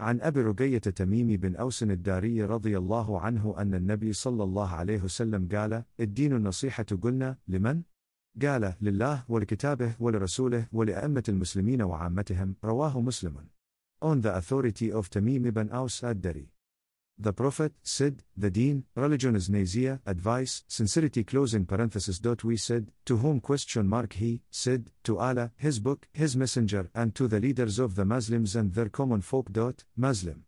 عن أبي رقية تميمي بن أوس الداري رضي الله عنه أن النبي صلى الله عليه وسلم قال: الدين النصيحة قلنا: لمن؟ قال: لله ولكتابه ولرسوله ولأئمة المسلمين وعامتهم، رواه مسلم. On the authority of Tamim ibn Aus ad-Dari. The Prophet said, The deen, religion is nazia, advice, sincerity. Close in parenthesis. We said, To whom question mark he said, To Allah, His Book, His Messenger, and to the leaders of the Muslims and their common folk. dot Muslim.